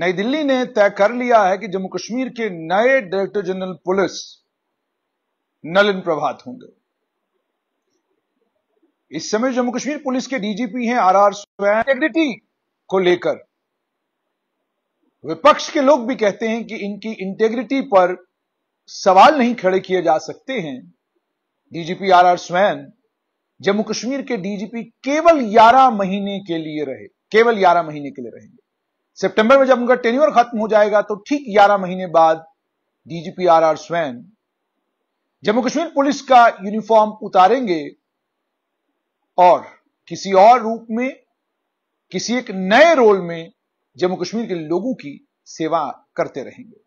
नई दिल्ली ने तय कर लिया है कि जम्मू कश्मीर के नए director general police Nalin Prabhat होंगे इस समय जम्मू कश्मीर पुलिस के डीजीपी हैं आर आर इंटेग्रिटी को लेकर विपक्ष के लोग भी कहते हैं कि इनकी इंटेग्रिटी पर सवाल नहीं खड़े किए जा सकते हैं DGP R R Swain Jammu Kashmir के डीजीपी केवल 11 महीने के लिए रहे केवल 11 महीने के लिए रहेंगे सितंबर में जब उनका टेन्यूअर खत्म हो जाएगा तो ठीक 11 महीने बाद DGP R R Swain Jammu Kashmir police का यूनिफॉर्म उतारेंगे और किसी और रूप में किसी एक नए रोल में जम्मू कश्मीर के लोगों की सेवा करते रहेंगे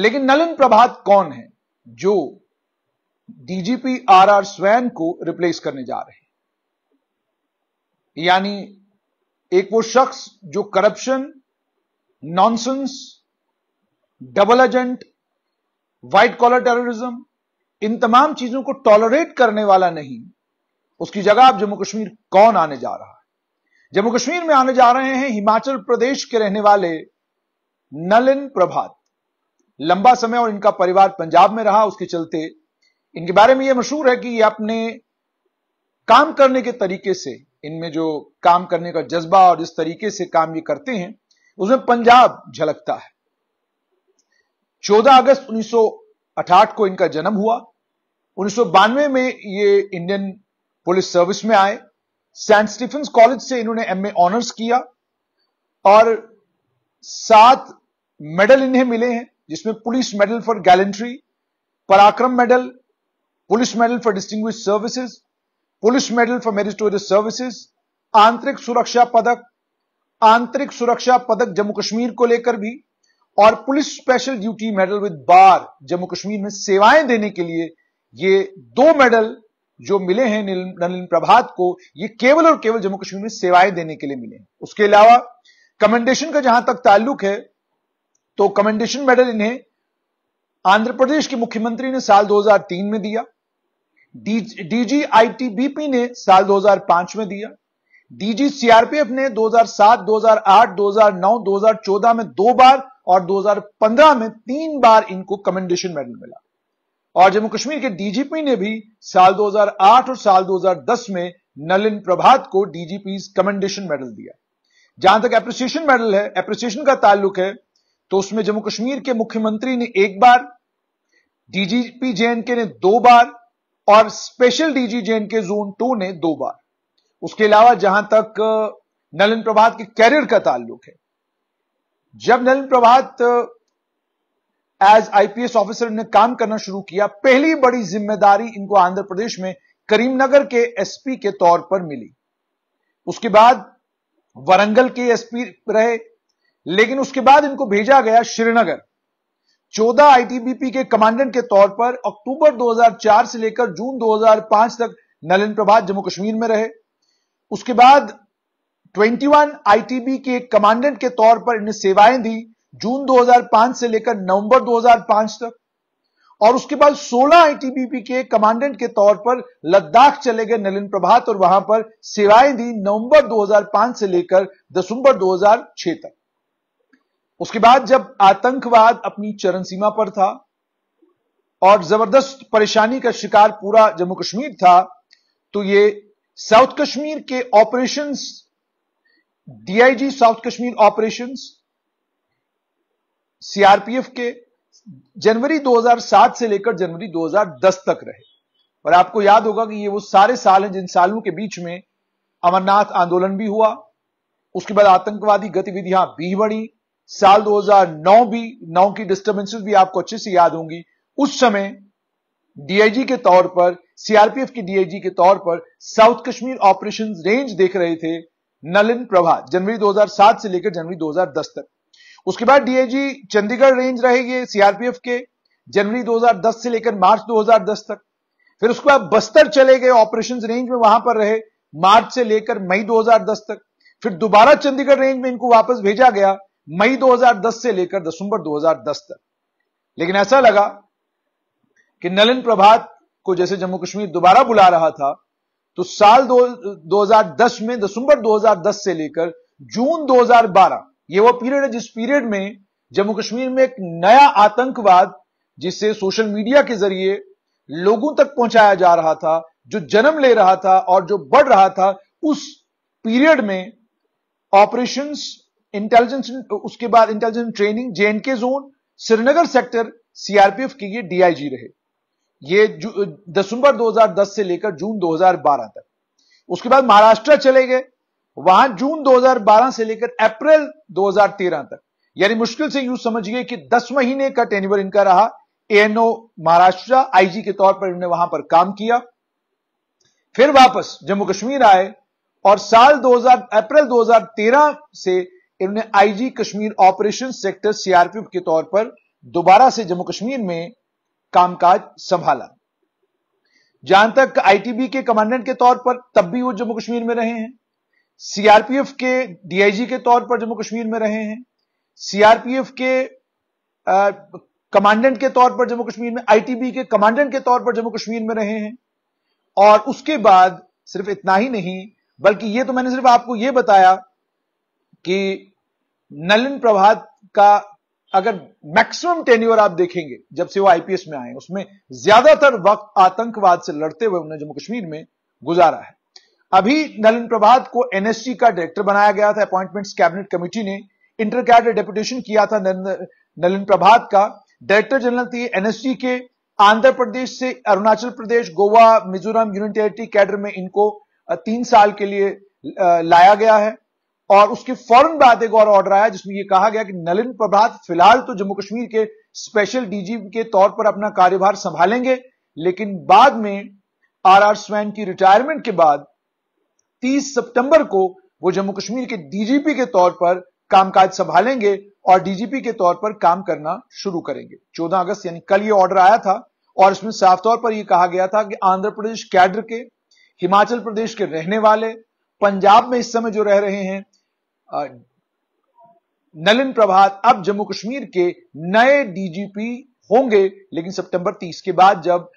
लेकिन नलिन प्रभात कौन है जो डीजीपी आर आर स्वैन को रिप्लेस करने जा रहे हैं यानी एक वो शख्स जो corruption nonsense double agent white collar terrorism इन तमाम चीजों को टॉलरेट करने वाला नहीं उसकी जगह आप जम्मू कश्मीर कौन आने जा रहा है जम्मू कश्मीर में आने जा रहे हैं हिमाचल प्रदेश के रहने वाले नलिन प्रभात लंबा समय और इनका परिवार पंजाब में रहा उसके चलते इनके बारे में यह मशहूर है कि ये अपने काम करने के तरीके से इनमें जो काम करने का जज्बा और जिस तरीके से काम ये करते हैं उसमें पंजाब झलकता है 14 अगस्त 1968 को इनका जन्म हुआ उन्नीस में ये इंडियन पुलिस सर्विस में आए सेंट स्टीफेंस कॉलेज से इन्होंने एमए ऑनर्स किया और सात मेडल इन्हें मिले हैं जिसमें पुलिस मेडल फॉर गैलेंट्री पराक्रम medal police medal for distinguished services police medal for meritorious services आंतरिक सुरक्षा पदक आंतरिक सुरक्षा पदक जम्मू कश्मीर को लेकर भी और police special duty medal with bar Jammu Kashmir में सेवाएं देने के लिए ये दो मेडल जो मिले हैं नलिन प्रभात को ये केवल और केवल जम्मू कश्मीर में सेवाएं देने के लिए मिले हैं उसके अलावा कमेंडेशन का जहां तक ताल्लुक है तो कमेंडेशन मेडल इन्हें आंध्र प्रदेश के मुख्यमंत्री ने साल 2003 में दिया डीजीआईटीबीपी ने साल 2005 में दिया डीजी सीआरपीएफ ने 2007, 2008, 2009, 2014 में दो बार और 2015 में तीन बार इनको कमेंडेशन मेडल मिला और जम्मू कश्मीर के डीजीपी ने भी साल 2008 और साल 2010 में नलिन प्रभात को डीजीपी कमेंडेशन मेडल दिया जहां तक एप्रिसिएशन मेडल है एप्रिसिएशन का ताल्लुक है तो उसमें जम्मू कश्मीर के मुख्यमंत्री ने एक बार डीजीपी जेएनके ने दो बार और स्पेशल डीजी जेन के जोन टू ने दो बार उसके अलावा जहां तक नलिन प्रभात के कैरियर का ताल्लुक है जब Nalin Prabhat as IPS officer ने काम करना शुरू किया पहली बड़ी जिम्मेदारी इनको आंध्र प्रदेश में करीमनगर के एसपी के तौर पर मिली उसके बाद वरंगल के एसपी रहे लेकिन उसके बाद इनको भेजा गया श्रीनगर 14 आईटीबीपी के कमांडेंट के तौर पर अक्टूबर 2004 से लेकर जून 2005 तक नलिन प्रभात जम्मू कश्मीर में रहे उसके बाद 21 आईटीबी के कमांडेंट के तौर पर इन्हें सेवाएं दी जून 2005 से लेकर नवंबर 2005 तक और उसके बाद 16 आईटीबीपी के कमांडेंट के तौर पर लद्दाख चले गए नलिन प्रभात और वहां पर सेवाएं दी नवंबर 2005 से लेकर दिसंबर 2006 तक उसके बाद जब आतंकवाद अपनी चरण सीमा पर था और जबरदस्त परेशानी का शिकार पूरा जम्मू कश्मीर था तो ये साउथ कश्मीर के operations DIG south Kashmir operations CRPF के जनवरी 2007 से लेकर जनवरी 2010 तक रहे और आपको याद होगा कि ये वो सारे साल हैं जिन सालों के बीच में अमरनाथ आंदोलन भी हुआ उसके बाद आतंकवादी गतिविधियां भी बढ़ी साल 2009 भी नौ की डिस्टर्बेंसेस भी आपको अच्छे से याद होंगी उस समय डीआईजी के तौर पर सीआरपीएफ के डीआईजी के तौर पर साउथ कश्मीर ऑपरेशन रेंज देख रहे थे नलिन प्रभा जनवरी 2007 से लेकर जनवरी 2010 तक उसके बाद डीआईजी चंडीगढ़ रेंज ये सीआरपीएफ के जनवरी 2010 से लेकर मार्च 2010 तक फिर उसके बाद बस्तर चले गए ऑपरेशन रेंज में वहां पर रहे मार्च से लेकर मई 2010 तक फिर दोबारा चंडीगढ़ रेंज में इनको वापस भेजा गया मई 2010 से लेकर दिसंबर 2010 तक लेकिन ऐसा लगा कि नलिन प्रभात को जैसे जम्मू कश्मीर दोबारा बुला रहा था तो साल दो, 2010 में दिसंबर 2010 से लेकर जून 2012 ये वो पीरियड है जिस पीरियड में जम्मू कश्मीर में एक नया आतंकवाद जिसे सोशल मीडिया के जरिए लोगों तक पहुंचाया जा रहा था जो जन्म ले रहा था और जो बढ़ रहा था उस पीरियड में ऑपरेशंस इंटेलिजेंस उसके बाद intelligence training J and K zone Srinagar sector CRPF के ये डीआईजी रहे ये दिसंबर 2010 से लेकर जून 2012 तक उसके बाद महाराष्ट्र चले गए वहां जून 2012 से लेकर अप्रैल 2013 तक यानी मुश्किल से यूं समझिए कि 10 महीने का टेनिवर इनका रहा एएनओ महाराष्ट्र आईजी के तौर पर इन्होंने वहां पर काम किया फिर वापस जम्मू कश्मीर आए और साल 2000 अप्रैल 2013 से इन्होंने IG Kashmir operation sector CRPF के तौर पर दोबारा से जम्मू कश्मीर में कामकाज संभाला जहां तक आईटीबी के कमांडेंट के तौर पर तब भी वो जम्मू कश्मीर में रहे हैं सीआरपीएफ के डीआईजी के तौर पर जम्मू कश्मीर में रहे हैं सीआरपीएफ के कमांडेंट के तौर पर जम्मू कश्मीर में आईटीबी के कमांडेंट के तौर पर जम्मू कश्मीर में रहे हैं और उसके बाद सिर्फ इतना ही नहीं बल्कि ये तो मैंने सिर्फ आपको यह बताया कि नलिन प्रभात का अगर मैक्सिमम टेन्यूअर आप देखेंगे जब से वो आईपीएस में आए उसमें ज्यादातर वक्त आतंकवाद से लड़ते हुए उन्हें जम्मू कश्मीर में गुजारा है अभी नलिन प्रभात को एनएससी का डायरेक्टर बनाया गया था अपॉइंटमेंट्स कैबिनेट कमेटी ने इंटर कैडर डेपुटेशन किया था नलिन प्रभात का डायरेक्टर जनरल थी एनएससी के आंध्र प्रदेश से अरुणाचल प्रदेश गोवा मिजोरम यूनिटेरिटी कैडर में इनको तीन साल के लिए लाया गया है और उसके फौरन बाद एक और ऑर्डर आया जिसमें यह कहा गया कि नलिन प्रभात फिलहाल तो जम्मू कश्मीर के स्पेशल डीजी के तौर पर अपना कार्यभार संभालेंगे लेकिन बाद में आर आर स्वैन की रिटायरमेंट के बाद 30 सितंबर को वो जम्मू कश्मीर के डीजीपी के तौर पर कामकाज संभालेंगे और डीजीपी के तौर पर काम करना शुरू करेंगे 14 अगस्त यानी कल ये ऑर्डर आया था और इसमें साफ तौर पर यह कहा गया था कि आंध्र प्रदेश कैडर के हिमाचल प्रदेश के रहने वाले पंजाब में इस समय जो रह रहे हैं नलिन प्रभात अब जम्मू कश्मीर के नए डीजीपी होंगे लेकिन सितंबर 30 के बाद जब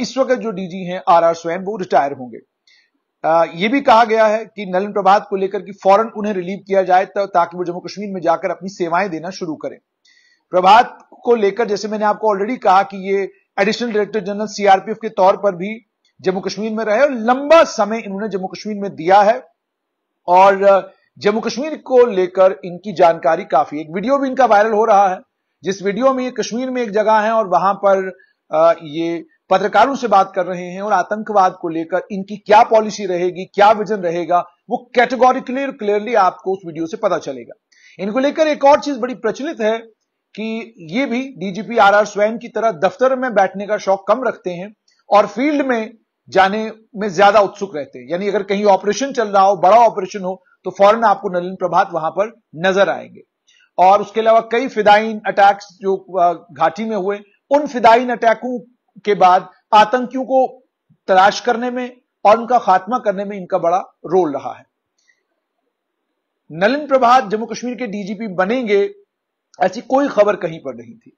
इस वक्त जो डीजी हैं आर आर स्वयं वो रिटायर होंगे ये भी कहा गया है कि नलिन प्रभात को लेकर कि फौरन उन्हें रिलीव किया जाए ताकि वो जम्मू कश्मीर में जाकर अपनी सेवाएं देना शुरू करें प्रभात को लेकर जैसे मैंने आपको ऑलरेडी कहा कि ये एडिशनल डायरेक्टर जनरल सीआरपीएफ के तौर पर भी जम्मू कश्मीर में रहे और लंबा समय इन्होंने जम्मू कश्मीर में दिया है और जम्मू कश्मीर को लेकर इनकी जानकारी काफी एक वीडियो भी इनका वायरल हो रहा है जिस वीडियो में ये कश्मीर में एक जगह है और वहां पर ये पत्रकारों से बात कर रहे हैं और आतंकवाद को लेकर इनकी क्या पॉलिसी रहेगी क्या विजन रहेगा वो कैटेगोरिकली और क्लियरली आपको उस वीडियो से पता चलेगा इनको लेकर एक और चीज बड़ी प्रचलित है कि ये भी डीजीपी आर आर स्वयं की तरह दफ्तर में बैठने का शौक कम रखते हैं और फील्ड में जाने में ज्यादा उत्सुक रहते हैं यानी अगर कहीं ऑपरेशन चल रहा हो बड़ा ऑपरेशन हो तो फौरन आपको नलिन प्रभात वहां पर नजर आएंगे और उसके अलावा कई फिदाइन अटैक्स जो घाटी में हुए उन फिदाइन अटैकों के बाद आतंकियों को तलाश करने में और उनका खात्मा करने में इनका बड़ा रोल रहा है नलिन प्रभात जम्मू कश्मीर के डीजीपी बनेंगे ऐसी कोई खबर कहीं पर नहीं थी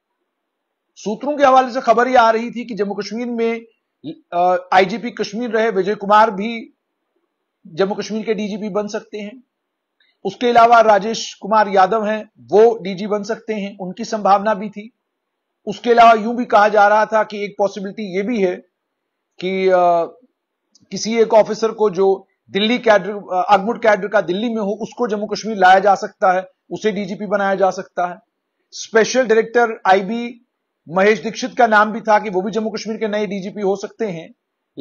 सूत्रों के हवाले से खबर यह आ रही थी कि जम्मू कश्मीर में आईजीपी कश्मीर रहे विजय कुमार भी जम्मू कश्मीर के डीजीपी बन सकते हैं उसके अलावा राजेश कुमार यादव हैं वो डीजी बन सकते हैं उनकी संभावना भी थी उसके अलावा यूं भी कहा जा रहा था कि एक पॉसिबिलिटी ये भी है कि आ, किसी एक ऑफिसर को जो दिल्ली कैडर अगमुट कैडर का दिल्ली में हो उसको जम्मू कश्मीर लाया जा सकता है उसे डीजीपी बनाया जा सकता है special director IB Mahesh Dikshit का नाम भी था कि वो भी जम्मू कश्मीर के नए डीजीपी हो सकते हैं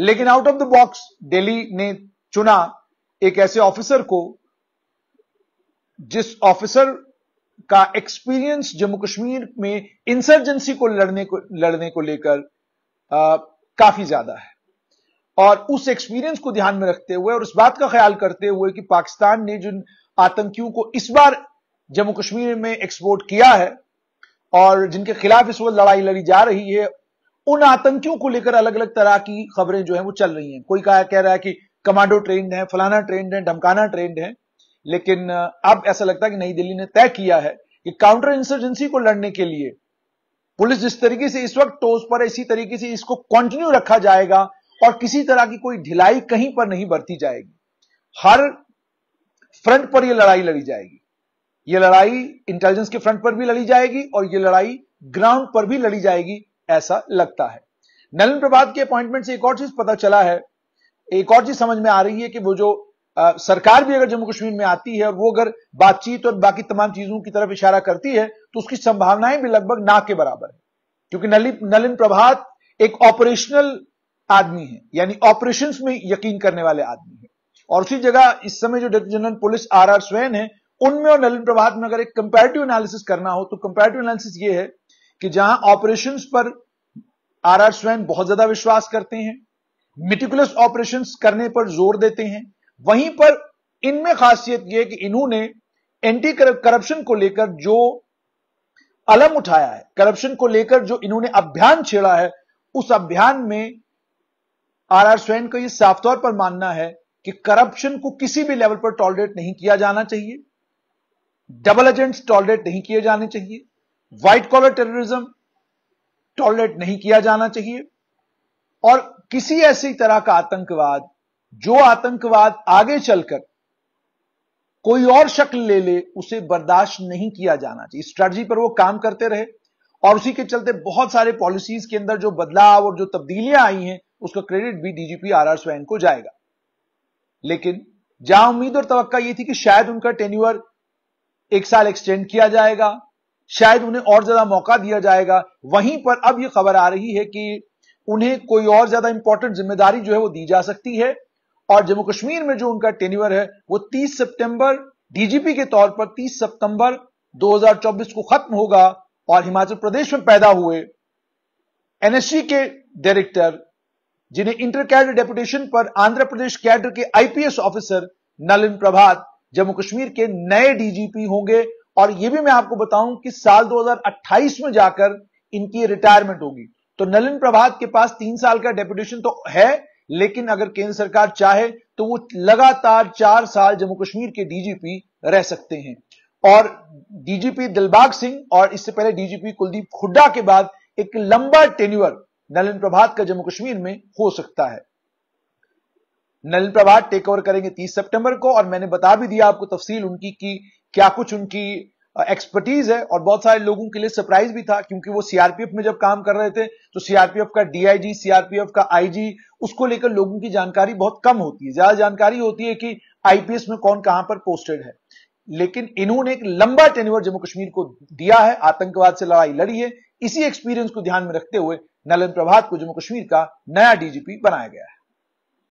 लेकिन out of the box Delhi ने चुना एक ऐसे ऑफिसर को जिस ऑफिसर का एक्सपीरियंस जम्मू कश्मीर में इंसर्जेंसी को लड़ने को लड़ने को लेकर काफी ज्यादा है और उस एक्सपीरियंस को ध्यान में रखते हुए और उस बात का ख्याल करते हुए कि पाकिस्तान ने जिन आतंकियों को इस बार जम्मू कश्मीर में एक्सपोर्ट किया है और जिनके खिलाफ इस वक्त लड़ाई लड़ी जा रही है उन आतंकियों को लेकर अलग अलग तरह की खबरें जो है वो चल रही हैं कोई कहा कह रहा है कि कमांडो ट्रेंड है फलाना ट्रेंड है ढमकाना ट्रेंड है लेकिन अब ऐसा लगता है कि नई दिल्ली ने तय किया है कि काउंटर इंसर्जेंसी को लड़ने के लिए पुलिस जिस तरीके से इस वक्त टोस पर इसी तरीके से इसको कंटिन्यू रखा जाएगा और किसी तरह की कोई ढिलाई कहीं पर नहीं बरती जाएगी हर फ्रंट पर यह लड़ाई लड़ी जाएगी यह लड़ाई इंटेलिजेंस के फ्रंट पर भी लड़ी जाएगी और यह लड़ाई ग्राउंड पर भी लड़ी जाएगी ऐसा लगता है नलिन प्रभात के अपॉइंटमेंट से एक और चीज पता चला है एक और चीज समझ में आ रही है कि वो जो आ, सरकार भी अगर जम्मू कश्मीर में आती है और वो अगर बातचीत और बाकी तमाम चीजों की तरफ इशारा करती है तो उसकी संभावनाएं भी लगभग ना के बराबर है क्योंकि नली नलिन प्रभात एक ऑपरेशनल आदमी है यानी ऑपरेशंस में यकीन करने वाले आदमी है और उसी जगह इस समय जो director general police R R Swain है उनमें और नलिन प्रभात में अगर एक कंपेरेटिव एनालिसिस करना हो तो कंपेरेटिव एनालिसिस ये है कि जहां ऑपरेशन पर आर आर स्वैन बहुत ज्यादा विश्वास करते हैं मिटिकुलस ऑपरेशन करने पर जोर देते हैं वहीं पर इनमें खासियत यह कि इन्होंने एंटी करप्शन को लेकर जो अलम उठाया है करप्शन को लेकर जो इन्होंने अभियान छेड़ा है उस अभियान में आर आर स्वैन का यह साफ तौर पर मानना है कि करप्शन को किसी भी लेवल पर टॉलरेट नहीं किया जाना चाहिए डबल एजेंट्स टॉलरेट नहीं किए जाने चाहिए व्हाइट कॉलर टेररिज्म टॉलरेट नहीं किया जाना चाहिए और किसी ऐसी तरह का आतंकवाद जो आतंकवाद आगे चलकर कोई और शक्ल ले ले उसे बर्दाश्त नहीं किया जाना चाहिए स्ट्रेटजी पर वो काम करते रहे और उसी के चलते बहुत सारे पॉलिसीज के अंदर जो बदलाव और जो तब्दीलियां आई हैं उसका क्रेडिट भी डीजीपी आर आर स्वैन को जाएगा लेकिन जहां उम्मीद और तवक्का ये थी कि शायद उनका टेन्यूअर एक साल एक्सटेंड किया जाएगा शायद उन्हें और ज्यादा मौका दिया जाएगा वहीं पर अब यह खबर आ रही है कि उन्हें कोई और ज्यादा इंपॉर्टेंट जिम्मेदारी जो है वो दी जा सकती है और जम्मू कश्मीर में जो उनका टेन्यूअर है वो 30 सितंबर डीजीपी के तौर पर 30 सितंबर 2024 को खत्म होगा और हिमाचल प्रदेश में पैदा हुए एनएससी के डायरेक्टर जिन्हें इंटर कैडर डेपुटेशन पर आंध्र प्रदेश कैडर के आईपीएस ऑफिसर नलिन प्रभात जम्मू कश्मीर के नए डीजीपी होंगे और यह भी मैं आपको बताऊं कि साल 2028 में जाकर इनकी रिटायरमेंट होगी तो नलिन प्रभात के पास तीन साल का डेपुटेशन तो है लेकिन अगर केंद्र सरकार चाहे तो वो लगातार चार साल जम्मू कश्मीर के डीजीपी रह सकते हैं और डीजीपी दिलबाग सिंह और इससे पहले डीजीपी कुलदीप हुड्डा के बाद एक लंबा टेन्यूअर नलिन प्रभात का जम्मू कश्मीर में हो सकता है नलिन प्रभात टेक ओवर करेंगे 30 सितंबर को और मैंने बता भी दिया आपको तफसील उनकी कि क्या कुछ उनकी एक्सपर्टीज है और बहुत सारे लोगों के लिए सरप्राइज भी था क्योंकि वो सीआरपीएफ में जब काम कर रहे थे तो सीआरपीएफ का डीआईजी सीआरपीएफ का आईजी उसको लेकर लोगों की जानकारी बहुत कम होती है ज्यादा जानकारी होती है कि आईपीएस में कौन कहां पर पोस्टेड है लेकिन इन्होंने एक लंबा टेनिवर जम्मू कश्मीर को दिया है आतंकवाद से लड़ाई लड़ी है इसी एक्सपीरियंस को ध्यान में रखते हुए नलन प्रभात को जम्मू कश्मीर का नया डीजीपी बनाया गया है